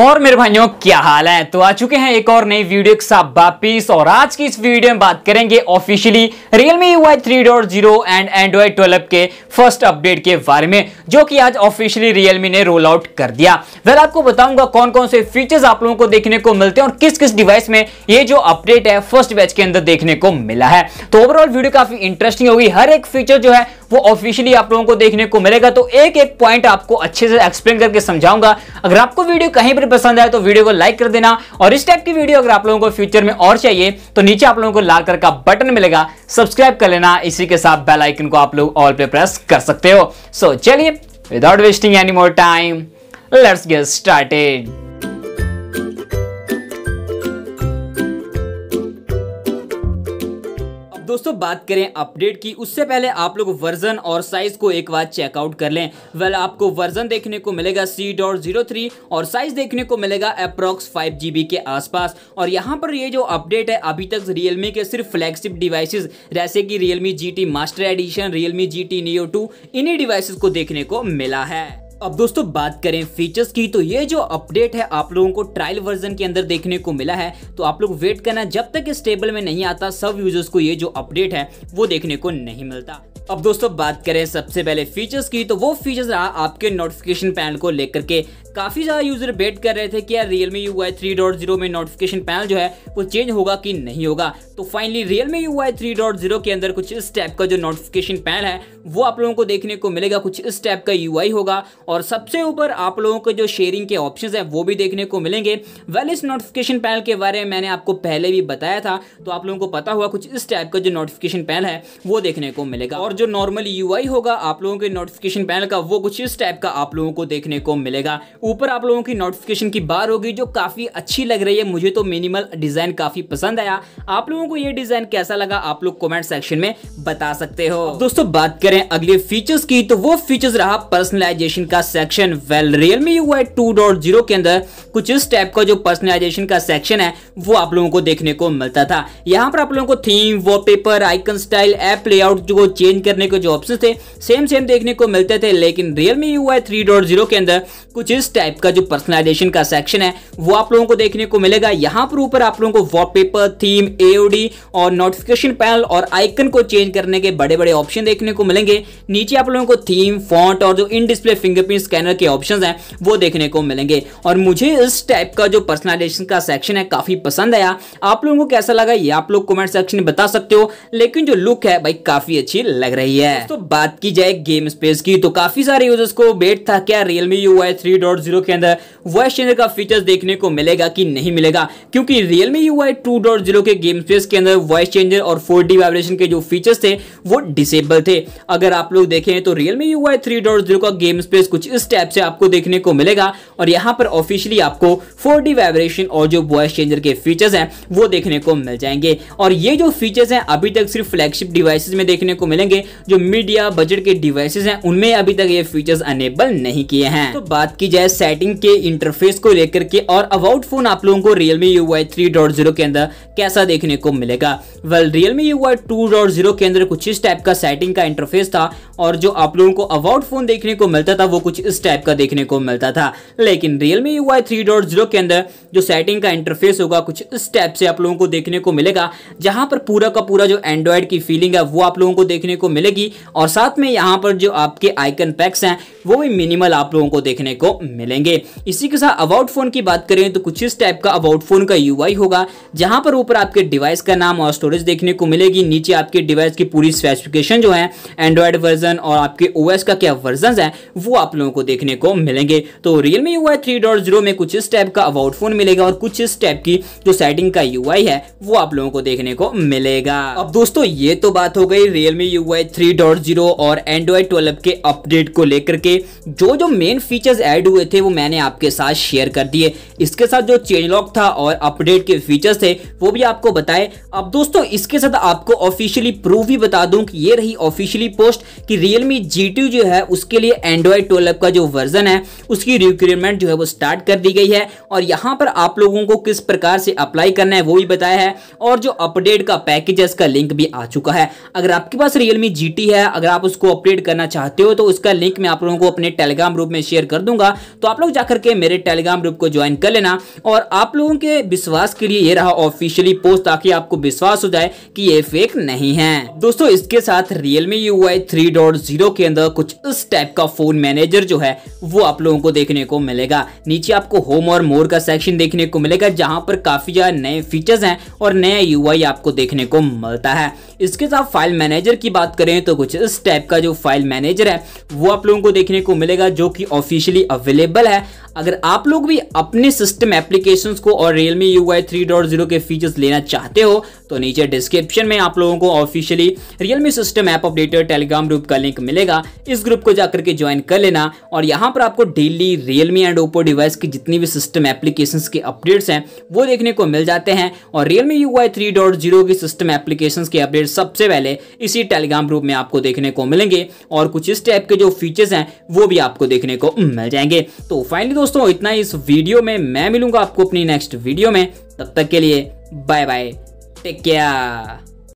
और मेरे भाइयों क्या हाल है तो आ चुके हैं एक और नई वीडियो के साथ वापिस और आज की इस वीडियो में बात करेंगे officially Realme UI 3.0 and Android twelve के फर्स्ट अपडेट के बारे में जो कि आज ऑफिशियली Realme ने रोल आउट कर दिया वह आपको बताऊंगा कौन कौन से फीचर्स आप लोगों को देखने को मिलते हैं और किस किस डिवाइस में ये जो अपडेट है फर्स्ट बैच के अंदर देखने को मिला है तो ओवरऑल वीडियो काफी इंटरेस्टिंग होगी हर एक फीचर जो है वो ऑफिशियली आप लोगों को देखने को मिलेगा तो एक एक पॉइंट आपको अच्छे से एक्सप्लेन करके समझाऊंगा अगर आपको वीडियो कहीं पर पसंद आए तो वीडियो को लाइक कर देना और इस टाइप की वीडियो अगर आप लोगों को फ्यूचर में और चाहिए तो नीचे आप लोगों को लाल कलर का बटन मिलेगा सब्सक्राइब कर लेना इसी के साथ बेल आइकन को आप लोग ऑल पे प्रेस कर सकते हो सो चलिए without wasting any more time let's get started दोस्तों बात करें अपडेट की उससे पहले आप लोग वर्जन और साइज को एक बार चेकआउट कर लें वेल आपको वर्जन देखने को मिलेगा सी डॉट जीरो थ्री और साइज देखने को मिलेगा अप्रोक्स फाइव जी बी के आसपास और यहाँ पर ये जो अपडेट है अभी तक रियलमी के सिर्फ फ्लैगशिप डिवाइसेज जैसे कि Realme G T master edition Realme G T neo two इन्हीं डिवाइसेज को देखने को मिला है अब दोस्तों बात करें फीचर्स की तो ये जो अपडेट है आप लोगों को ट्रायल वर्जन के अंदर देखने को मिला है तो आप लोग वेट करना जब तक इस टेबल में नहीं आता सब यूजर्स को ये जो अपडेट है वो देखने को नहीं मिलता अब दोस्तों बात करें सबसे पहले फीचर्स की तो वो फीचर्स रहा आपके नोटिफिकेशन पैनल को लेकर के काफ़ी ज़्यादा यूज़र वेट कर रहे थे कि यार Realme U I three dot zero में नोटिफिकेशन पैनल जो है वो चेंज होगा कि नहीं होगा तो finally Realme U I three dot zero के अंदर कुछ इस टाइप का जो नोटिफिकेशन पैनल है वो आप लोगों को देखने को मिलेगा कुछ इस टाइप का यू होगा और सबसे ऊपर आप लोगों के जो शेयरिंग के ऑप्शन है वो भी देखने को मिलेंगे वेल इस नोटिफिकेशन पैनल के बारे में मैंने आपको पहले भी बताया था तो आप लोगों को पता हुआ कुछ इस टाइप का जो नोटिफिकेशन पैनल है वो देखने को मिलेगा और जो नॉर्मल यू होगा आप लोगों के नोटिफिकेशन पैनल का वो कुछ इस टाइप का आप लोगों को देखने को मिलेगा ऊपर आप लोगों की नोटिफिकेशन की बार होगी जो काफ़ी अच्छी लग रही है मुझे तो मिनिमल डिज़ाइन काफ़ी पसंद आया आप लोगों को ये डिज़ाइन कैसा लगा आप लोग कॉमेंट सेक्शन में बता सकते हो दोस्तों बात करें अगले फीचर्स की तो वो फीचर्स रहा पर्सनलाइजेशन का section well Realme U I two के अंदर कुछ इस टाइप का जो पर्सनलाइजेशन का सेक्शन है वो आप लोगों को देखने को मिलता था यहाँ पर आप लोगों को theme wallpaper icon style app layout जो चेंज चेंज करने के जो ऑप्शन थे सेम सेम देखने को मिलते थे लेकिन Realme U I three dot zero के अंदर कुछ इस टाइप का जो पर्सनलाइजेशन का सेक्शन है वो आप लोगों को देखने को मिलेगा यहाँ पर ऊपर आप लोगों को वॉलपेपर थीम एओडी और नोटिफिकेशन पैनल और आइकन को चेंज करने के बड़े बड़े ऑप्शन देखने को मिलेंगे नीचे आप लोगों को थीम फॉन्ट और जो इन डिस्प्ले फिंगरप्रिंट स्कैनर के ऑप्शन हैं वो देखने को मिलेंगे और मुझे इस टाइप का जो पर्सनलाइजेशन का सेक्शन है काफी पसंद आया आप लोगों को कैसा लगा ये आप लोग कमेंट सेक्शन में बता सकते हो लेकिन जो लुक है भाई काफी अच्छी लग लग रही है तो बात की जाए गेम स्पेस की तो काफी सारे यूजर्स को वेट था क्या Realme U I three dot zero के अंदर वॉइस चेंजर का फीचर देखने को मिलेगा कि नहीं मिलेगा क्योंकि Realme U I two dot zero के गेम स्पेस के अंदर वॉइस चेंजर और फोर डी वाइब्रेशन के जो फीचर्स थे वो डिसेबल थे अगर आप लोग देखें तो Realme U I three dot zero का गेम स्पेस कुछ इस टाइप से आपको देखने को मिलेगा और यहाँ पर ऑफिशियली आपको फोर डी वाइब्रेशन और जो वॉइस चेंजर के फीचर्स हैं वो देखने को मिल जाएंगे और ये जो फीचर्स हैं अभी तक सिर्फ फ्लैगशिप डिवाइसेस में देखने को मिलेंगे जो मीडिया बजट के डिवाइसेज हैं उनमें अभी तक ये फीचर्स अनेबल नहीं किए हैं तो बात की जाए सेटिंग के इंटरफेस को लेकर के और अबाउट फोन आप लोगों को रियलमी यू आई के अंदर कैसा देखने को मिलेगा वेल रियलमी यू आई के अंदर कुछ इस टाइप का सेटिंग का इंटरफेस था और जो आप लोगों को अबाउट फोन देखने को मिलता था वो कुछ इस टाइप का देखने को मिलता था लेकिन रियलमी यू आई के अंदर जो सेटिंग का इंटरफेस होगा कुछ इस टाइप से आप लोगों को देखने को मिलेगा जहां पर पूरा का पूरा जो एंड्रॉयड की फीलिंग है वो आप लोगों को देखने को मिलेगी और साथ में यहाँ पर जो आपके आइकन पैक्स हैं वो भी मिनिमल आप लोगों को देखने को मिलेंगे इसी के साथ अबाउट फोन की बात करें तो कुछ इस टाइप का अबाउट फोन का यू होगा जहाँ पर ऊपर आपके डिवाइस का नाम और स्टोरेज देखने को मिलेगी नीचे आपके डिवाइस की पूरी स्पेसिफिकेशन जो है एंड्रॉयड वर्जन और आपके ओ का क्या वर्जन है वो आप लोगों को देखने को मिलेंगे तो रियलमी यू आई में कुछ इस टाइप का अबाउट फोन मिलेगा और कुछ इस टाइप की जो सेटिंग का यू है वो आप लोगों को देखने को मिलेगा अब दोस्तों ये तो बात हो गई रियलमी यू एंड्रॉयड 3.0 और एंड्रॉयड 12 के अपडेट को लेकर के जो जो मेन फीचर्स ऐड हुए थे वो मैंने आपके साथ शेयर कर दिए इसके साथ जो चेंज लॉक था और अपडेट के फीचर्स थे वो भी आपको बताए अब दोस्तों इसके साथ आपको ऑफिशियली प्रूफ भी बता दूं कि ये रही ऑफिशियली पोस्ट कि रियलमी जी जो है उसके लिए एंड्रॉयड ट्वेल्व का जो वर्जन है उसकी रिक्वायरमेंट जो है वो स्टार्ट कर दी गई है और यहाँ पर आप लोगों को किस प्रकार से अप्लाई करना है वो भी बताया है और जो अपडेट का पैकेज का लिंक भी आ चुका है अगर आपके पास रियलमी की जीटी है अगर आप उसको अपडेट करना चाहते हो तो उसका लिंक मैं आप लोगों को अपने टेलीग्राम ग्रुप में शेयर कर दूंगा तो आप लोग जाकर के मेरे टेलीग्राम ग्रुप को ज्वाइन कर लेना और आप लोगों के विश्वास के लिए ये रहा ऑफिशियली पोस्ट ताकि आपको विश्वास हो जाए कि ये फेक नहीं है दोस्तों इसके साथ Realme U I three dot zero के अंदर कुछ इस टाइप का फोन मैनेजर जो है वो आप लोगों को देखने को मिलेगा नीचे आपको होम और मोर का सेक्शन देखने को मिलेगा जहां पर काफी ज्यादा नए फीचर्स हैं और नया यू आपको देखने को मिलता है इसके साथ फाइल मैनेजर की बात करें तो कुछ इस टाइप का जो फाइल मैनेजर है वो आप लोगों को देखने को मिलेगा जो कि ऑफिशियली अवेलेबल है अगर आप लोग भी अपने सिस्टम एप्लीकेशंस को और Realme U 3.0 three dot zero के फीचर्स लेना चाहते हो तो नीचे डिस्क्रिप्शन में आप लोगों को officially Realme system app updater Telegram group का लिंक मिलेगा इस ग्रुप को जाकर के ज्वाइन कर लेना और यहाँ पर आपको daily Realme and Oppo device की जितनी भी सिस्टम एप्लीकेशन के अपडेट्स हैं वो देखने को मिल जाते हैं और Realme U I three dot zero की सिस्टम एप्लीकेशन के अपडेट सबसे पहले इसी टेलीग्राम ग्रुप में आपको देखने को मिलेंगे और कुछ इस टाइप के जो फीचर्स हैं वो भी आपको देखने को मिल जाएंगे तो फाइनली दोस्तों इतना इस वीडियो में मैं मिलूंगा आपको अपनी नेक्स्ट वीडियो में तब तक के लिए बाय बाय टेक केयर